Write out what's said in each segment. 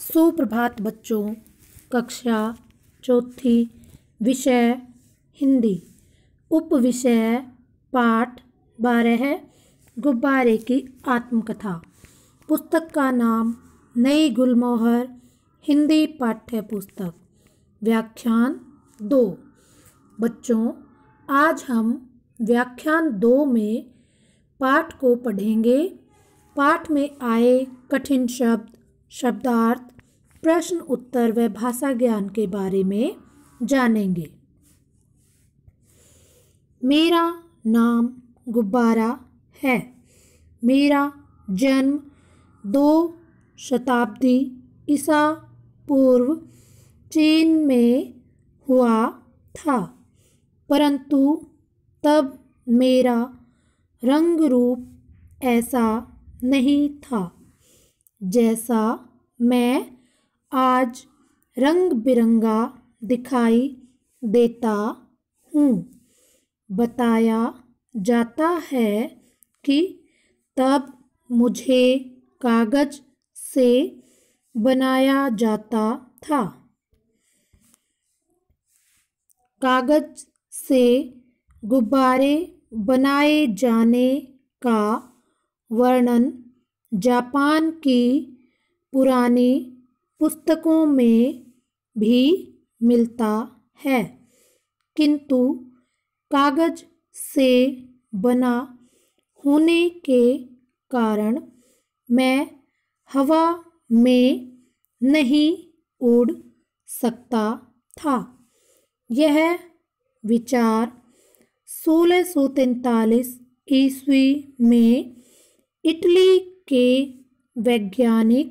सुप्रभात बच्चों कक्षा चौथी विषय हिंदी उप विषय पाठ बारह गुब्बारे की आत्मकथा पुस्तक का नाम नई गुलमोहर हिंदी पाठ्य पुस्तक व्याख्यान दो बच्चों आज हम व्याख्यान दो में पाठ को पढ़ेंगे पाठ में आए कठिन शब्द शब्दार्थ प्रश्न उत्तर व भाषा ज्ञान के बारे में जानेंगे मेरा नाम गुब्बारा है मेरा जन्म दो शताब्दी ईसा पूर्व चीन में हुआ था परंतु तब मेरा रंग रूप ऐसा नहीं था जैसा मैं आज रंग बिरंगा दिखाई देता हूँ बताया जाता है कि तब मुझे कागज से बनाया जाता था कागज से गुब्बारे बनाए जाने का वर्णन जापान की पुरानी पुस्तकों में भी मिलता है किंतु कागज से बना होने के कारण मैं हवा में नहीं उड़ सकता था यह विचार सोलह 1643 ईस्वी में इटली के वैज्ञानिक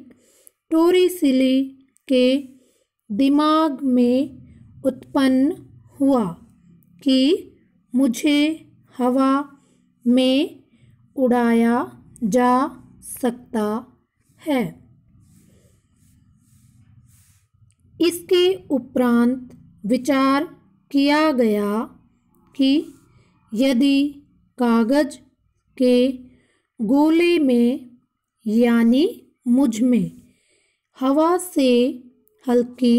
टोरीसिली के दिमाग में उत्पन्न हुआ कि मुझे हवा में उड़ाया जा सकता है इसके उपरांत विचार किया गया कि यदि कागज के गोले में यानी मुझ में हवा से हल्की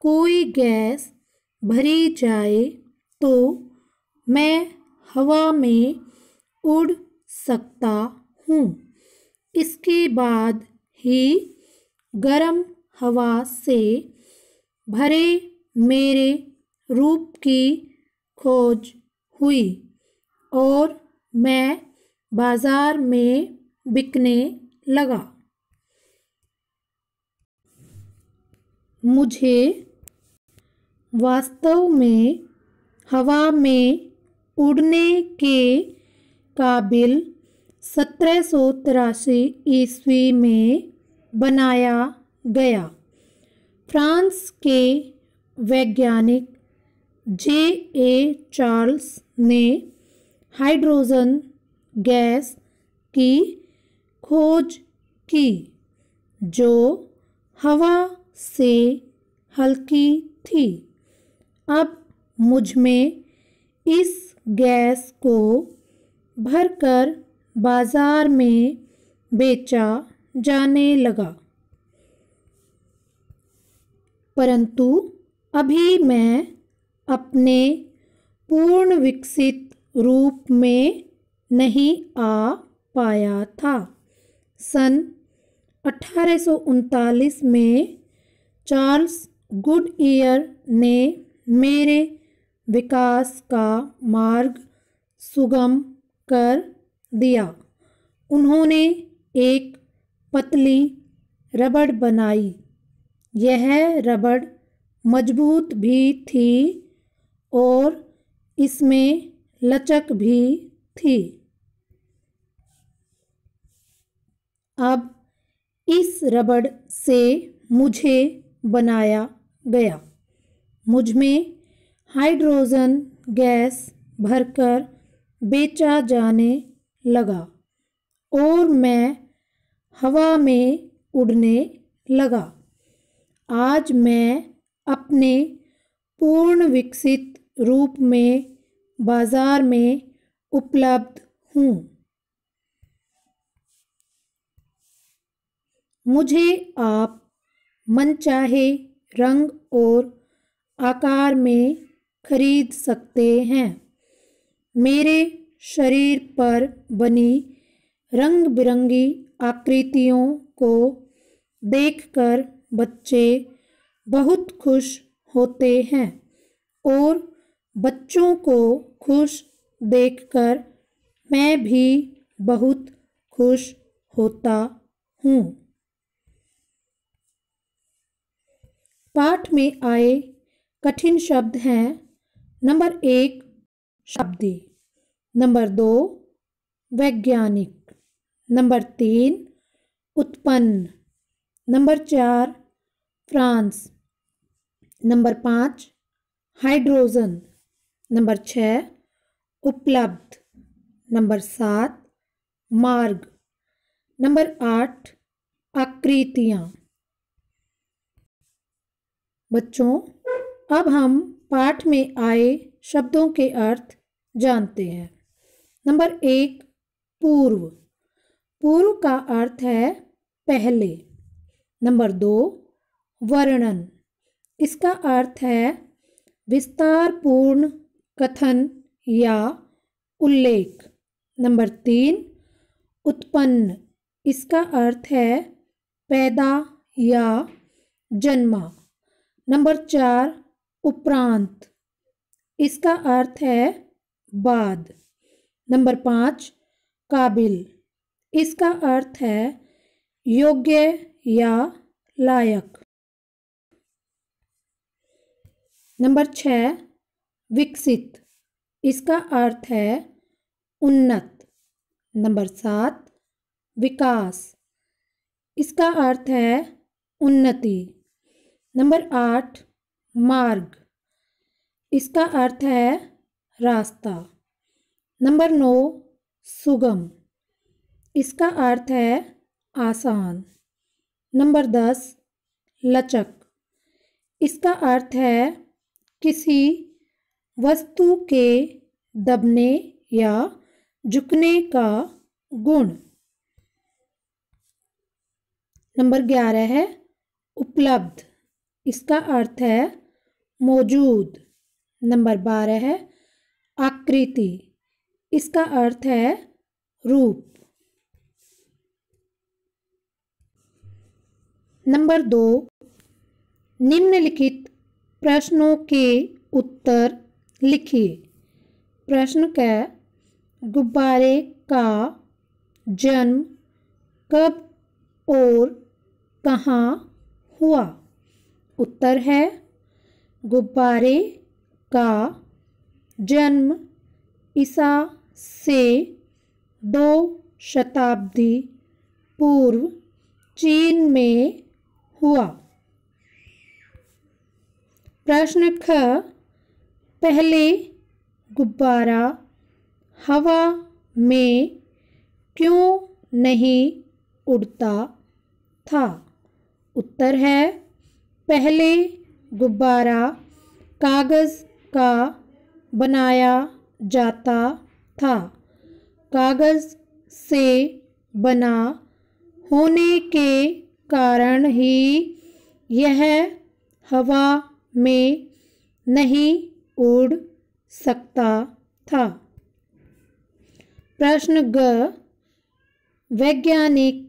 कोई गैस भरी जाए तो मैं हवा में उड़ सकता हूँ इसके बाद ही गर्म हवा से भरे मेरे रूप की खोज हुई और मैं बाज़ार में बिकने लगा मुझे वास्तव में हवा में उड़ने के काबिल सत्रह सौ तिरासी ईस्वी में बनाया गया फ्रांस के वैज्ञानिक जे ए चार्ल्स ने हाइड्रोजन गैस की खोज की जो हवा से हल्की थी अब मुझ में इस गैस को भरकर बाजार में बेचा जाने लगा परंतु अभी मैं अपने पूर्ण विकसित रूप में नहीं आ पाया था सन अठारह में चार्ल्स गुड ईयर ने मेरे विकास का मार्ग सुगम कर दिया उन्होंने एक पतली रबड़ बनाई यह रबड़ मजबूत भी थी और इसमें लचक भी थी अब इस रबड़ से मुझे बनाया गया मुझ में हाइड्रोजन गैस भरकर बेचा जाने लगा और मैं हवा में उड़ने लगा आज मैं अपने पूर्ण विकसित रूप में बाज़ार में उपलब्ध हूँ मुझे आप मनचाहे रंग और आकार में खरीद सकते हैं मेरे शरीर पर बनी रंग बिरंगी आकृतियों को देखकर बच्चे बहुत खुश होते हैं और बच्चों को खुश देखकर मैं भी बहुत खुश होता हूँ पाठ में आए कठिन शब्द हैं नंबर एक शब्दी नंबर दो वैज्ञानिक नंबर तीन उत्पन्न नंबर चार फ्रांस नंबर पाँच हाइड्रोजन नंबर छ उपलब्ध नंबर सात मार्ग नंबर आठ आकृतियाँ बच्चों अब हम पाठ में आए शब्दों के अर्थ जानते हैं नंबर एक पूर्व पूर्व का अर्थ है पहले नंबर दो वर्णन इसका अर्थ है विस्तारपूर्ण कथन या उल्लेख नंबर तीन उत्पन्न इसका अर्थ है पैदा या जन्मा नंबर चार उपरांत इसका अर्थ है बाद नंबर पाँच काबिल इसका अर्थ है योग्य या लायक नंबर छः विकसित इसका अर्थ है उन्नत नंबर सात विकास इसका अर्थ है उन्नति नंबर आठ मार्ग इसका अर्थ है रास्ता नंबर नौ सुगम इसका अर्थ है आसान नंबर दस लचक इसका अर्थ है किसी वस्तु के दबने या झुकने का गुण नंबर ग्यारह है उपलब्ध इसका अर्थ है मौजूद नंबर बारह है आकृति इसका अर्थ है रूप नंबर दो निम्नलिखित प्रश्नों के उत्तर लिखिए प्रश्न क गुब्बारे का जन्म कब और कहाँ हुआ उत्तर है गुब्बारे का जन्म ईसा से दो शताब्दी पूर्व चीन में हुआ प्रश्न ख पहले गुब्बारा हवा में क्यों नहीं उड़ता था उत्तर है पहले गुब्बारा कागज़ का बनाया जाता था कागज़ से बना होने के कारण ही यह हवा में नहीं उड़ सकता था प्रश्न ग वैज्ञानिक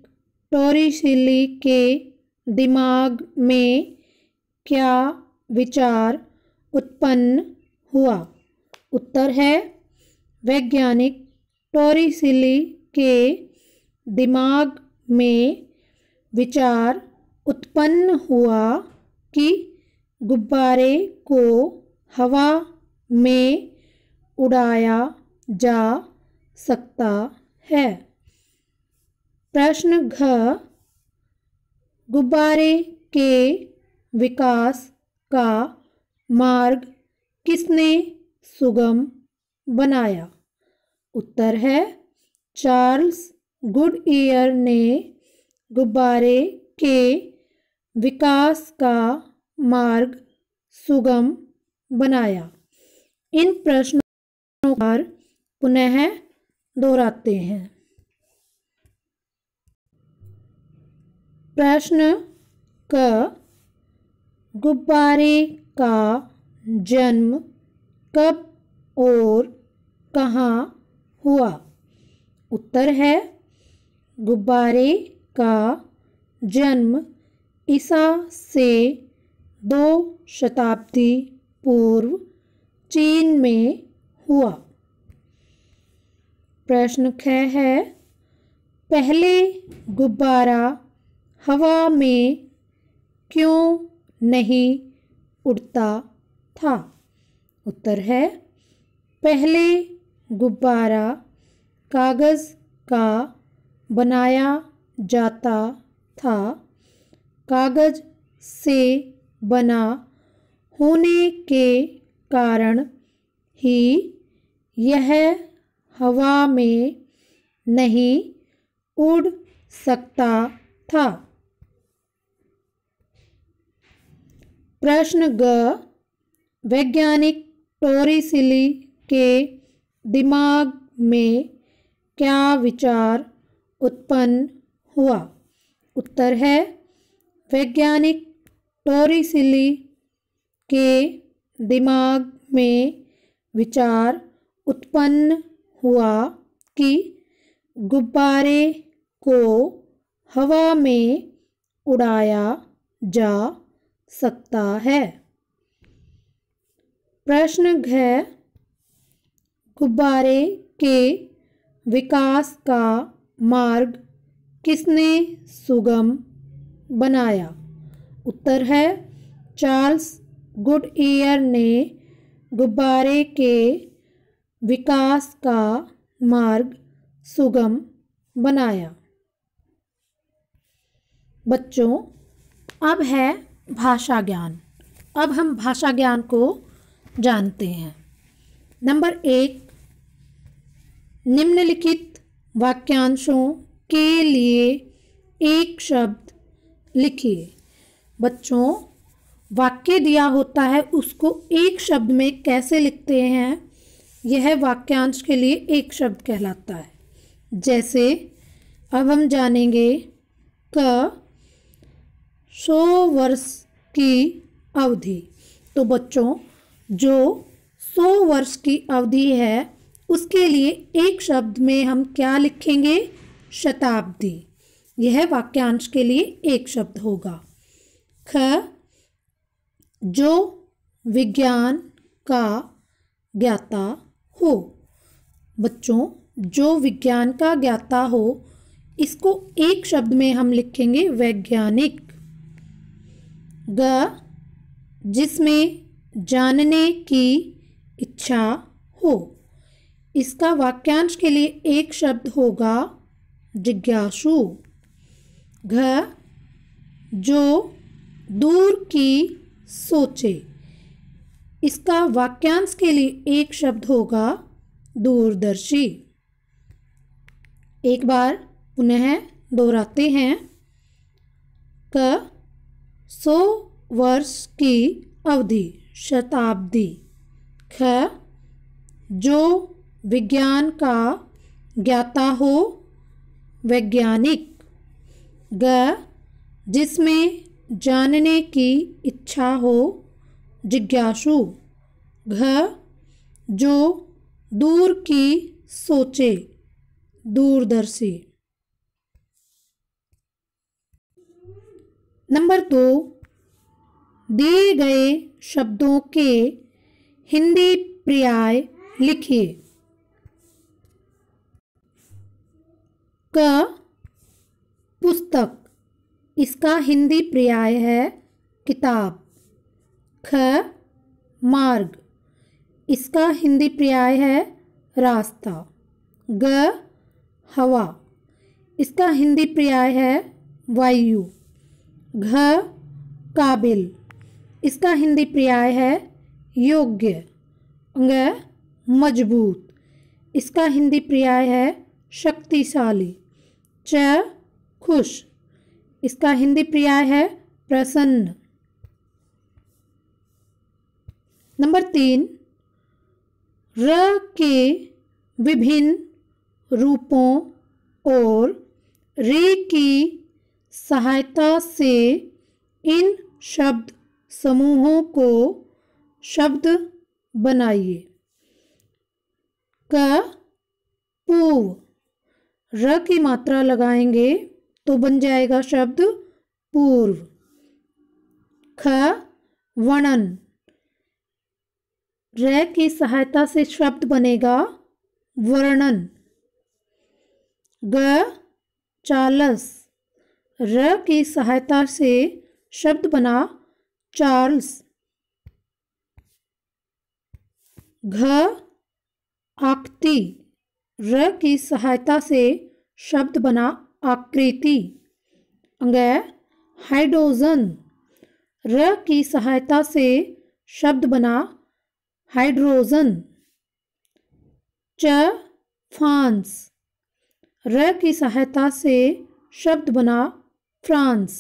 टोरीशिली के दिमाग में क्या विचार उत्पन्न हुआ उत्तर है वैज्ञानिक टोरीसिली के दिमाग में विचार उत्पन्न हुआ कि गुब्बारे को हवा में उड़ाया जा सकता है प्रश्न घ गुब्बारे के विकास का मार्ग किसने सुगम बनाया उत्तर है चार्ल्स गुड ईयर ने गुब्बारे के विकास का मार्ग सुगम बनाया इन प्रश्नों पर पुनः दोहराते हैं प्रश्न क गुब्बारे का जन्म कब और कहाँ हुआ उत्तर है गुब्बारे का जन्म ईसा से दो शताब्दी पूर्व चीन में हुआ प्रश्न ख है पहले गुब्बारा हवा में क्यों नहीं उड़ता था उत्तर है पहले गुब्बारा कागज़ का बनाया जाता था कागज़ से बना होने के कारण ही यह हवा में नहीं उड़ सकता था प्रश्न ग वैज्ञानिक टोरीसिली के दिमाग में क्या विचार उत्पन्न हुआ उत्तर है वैज्ञानिक टोरीसिली के दिमाग में विचार उत्पन्न हुआ कि गुब्बारे को हवा में उड़ाया जा सकता है प्रश्न घ गुब्बारे के विकास का मार्ग किसने सुगम बनाया उत्तर है चार्ल्स गुड ईयर ने गुब्बारे के विकास का मार्ग सुगम बनाया बच्चों अब है भाषा ज्ञान अब हम भाषा ज्ञान को जानते हैं नंबर एक निम्नलिखित वाक्यांशों के लिए एक शब्द लिखिए बच्चों वाक्य दिया होता है उसको एक शब्द में कैसे लिखते हैं यह वाक्यांश के लिए एक शब्द कहलाता है जैसे अब हम जानेंगे क सौ वर्ष की अवधि तो बच्चों जो सौ वर्ष की अवधि है उसके लिए एक शब्द में हम क्या लिखेंगे शताब्दी यह वाक्यांश के लिए एक शब्द होगा ख जो विज्ञान का ज्ञाता हो बच्चों जो विज्ञान का ज्ञाता हो इसको एक शब्द में हम लिखेंगे वैज्ञानिक ग जिसमें जानने की इच्छा हो इसका वाक्यांश के लिए एक शब्द होगा जिज्ञासु घ जो दूर की सोचे इसका वाक्यांश के लिए एक शब्द होगा दूरदर्शी एक बार पुनः दोहराते हैं क सौ वर्ष की अवधि शताब्दी ख जो विज्ञान का ज्ञाता हो वैज्ञानिक ग जिसमें जानने की इच्छा हो जिज्ञासु घ जो दूर की सोचे दूरदर्शी नंबर दो दिए गए शब्दों के हिंदी पर्याय लिखिए क पुस्तक इसका हिंदी पर्याय है किताब ख मार्ग इसका हिंदी पर्याय है रास्ता ग हवा इसका हिंदी पर्याय है वायु घ काबिल इसका हिंदी पर्याय है योग्य ग मजबूत इसका हिंदी पर्याय है शक्तिशाली च खुश इसका हिंदी पर्याय है प्रसन्न नंबर तीन र के विभिन्न रूपों और रे की सहायता से इन शब्द समूहों को शब्द बनाइए क पूर्व र की मात्रा लगाएंगे तो बन जाएगा शब्द पूर्व ख वर्णन र की सहायता से शब्द बनेगा वर्णन ग चालस र की सहायता से शब्द बना चार्ल्स घ आकृति र की सहायता से शब्द बना आकृति अंग हाइड्रोजन र की सहायता से शब्द बना हाइड्रोजन च फांस र की सहायता से शब्द बना फ्रांस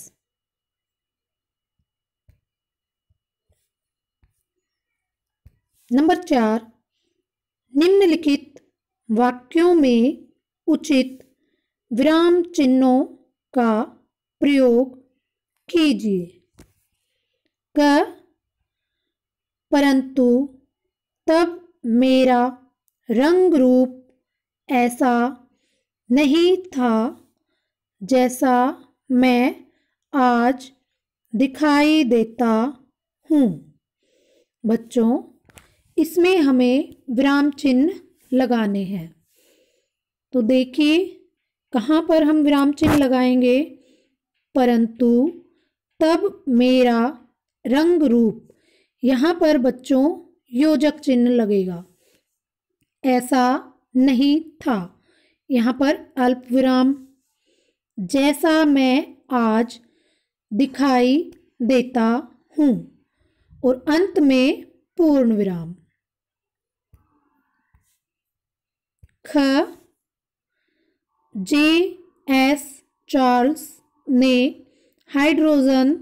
नंबर चार निम्नलिखित वाक्यों में उचित विराम चिन्हों का प्रयोग कीजिए क परंतु तब मेरा रंग रूप ऐसा नहीं था जैसा मैं आज दिखाई देता हूँ बच्चों इसमें हमें विराम चिन्ह लगाने हैं तो देखिए कहाँ पर हम विराम चिन्ह लगाएंगे परंतु तब मेरा रंग रूप यहाँ पर बच्चों योजक चिन्ह लगेगा ऐसा नहीं था यहाँ पर अल्प विराम जैसा मैं आज दिखाई देता हूँ और अंत में पूर्ण विराम ख जे एस चार्ल्स ने हाइड्रोजन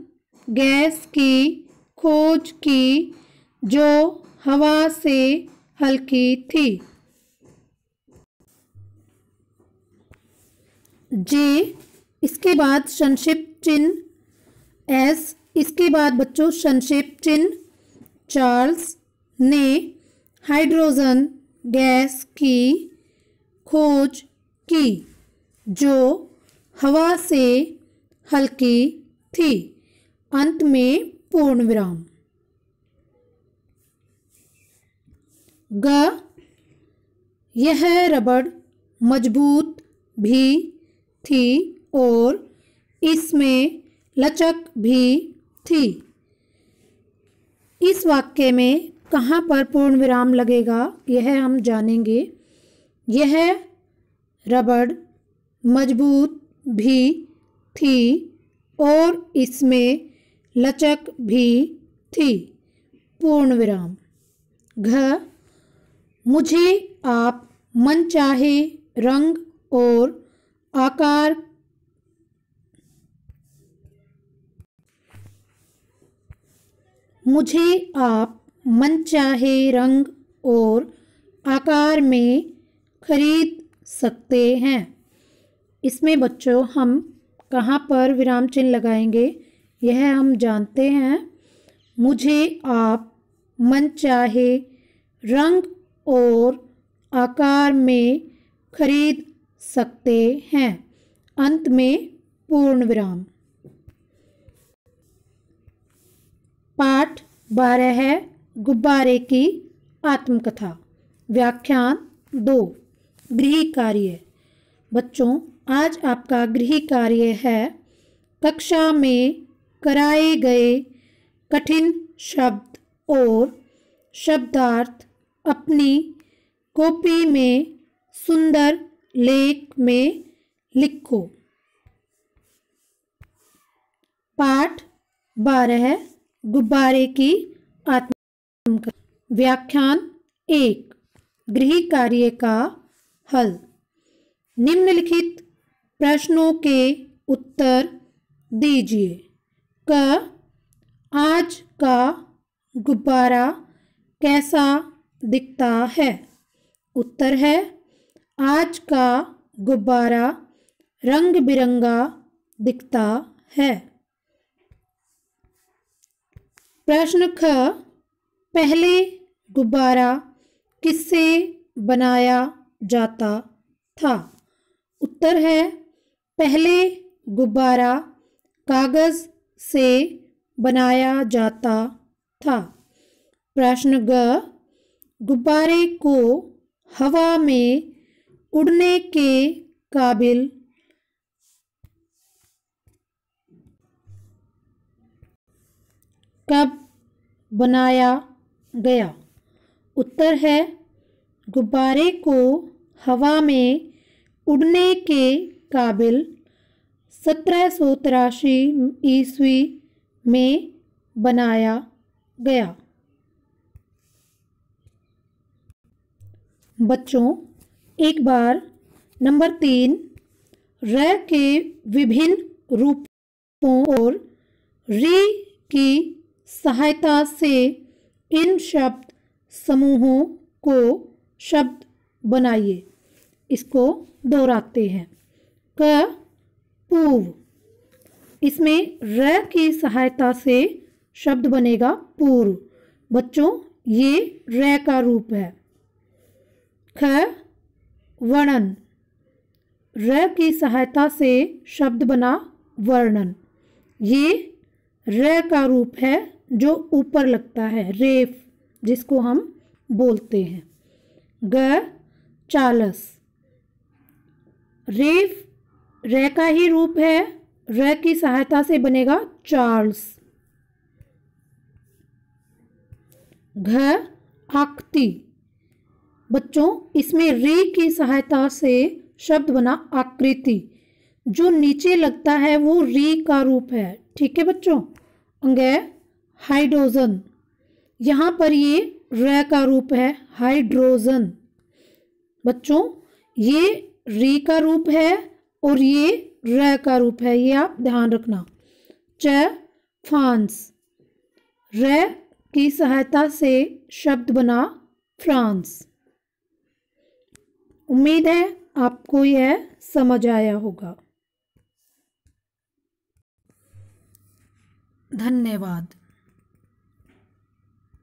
गैस की खोज की जो हवा से हल्की थी जे इसके बाद संक्षिप्त चिन्ह एस इसके बाद बच्चों संक्षिप्त चिन्ह चार्ल्स ने हाइड्रोजन गैस की खोज की जो हवा से हल्की थी अंत में पूर्ण विराम ग यह रबड़ मजबूत भी थी और इसमें लचक भी थी इस वाक्य में कहाँ पर पूर्ण विराम लगेगा यह हम जानेंगे यह रबड़ मजबूत भी थी और इसमें लचक भी थी पूर्ण विराम घ मुझे आप मनचाहे रंग और आकार मुझे आप मनचाहे रंग और आकार में खरीद सकते हैं इसमें बच्चों हम कहाँ पर विराम चिन्ह लगाएंगे यह हम जानते हैं मुझे आप मनचाहे रंग और आकार में खरीद सकते हैं अंत में पूर्ण विराम पाठ बारह है गुब्बारे की आत्मकथा व्याख्यान दो गृह कार्य बच्चों आज आपका गृह कार्य है कक्षा में कराए गए कठिन शब्द और शब्दार्थ अपनी कॉपी में सुंदर लेख में लिखो पाठ बारह गुब्बारे की आत्मा व्याख्यान एक गृह कार्य का हल निम्नलिखित प्रश्नों के उत्तर दीजिए क आज का गुब्बारा कैसा दिखता है उत्तर है आज का गुब्बारा रंग बिरंगा दिखता है प्रश्न ख पहले गुब्बारा किससे बनाया जाता था उत्तर है पहले गुब्बारा कागज़ से बनाया जाता था प्रश्न ग गुब्बारे को हवा में उड़ने के काबिल कब बनाया गया उत्तर है गुब्बारे को हवा में उड़ने के काबिल सत्रह सौ तिरासी ईस्वी में बनाया गया बच्चों एक बार नंबर तीन र के विभिन्न रूपों और री की सहायता से इन शब्द समूहों को शब्द बनाइए इसको दोहराते हैं क पूर्व इसमें र की सहायता से शब्द बनेगा पूर्व बच्चों ये र का रूप है ख वर्णन र की सहायता से शब्द बना वर्णन ये र का रूप है जो ऊपर लगता है रेफ जिसको हम बोलते हैं ग चालस रेफ रे का ही रूप है र की सहायता से बनेगा चार्ल्स घ आकती बच्चों इसमें रे की सहायता से शब्द बना आकृति जो नीचे लगता है वो री का रूप है ठीक है बच्चों अंग हाइड्रोजन यहाँ पर ये रे का रूप है हाइड्रोजन बच्चों ये रे का रूप है और ये र का रूप है ये आप ध्यान रखना च फ्रांस र की सहायता से शब्द बना फ्रांस उम्मीद है आपको यह समझ आया होगा धन्यवाद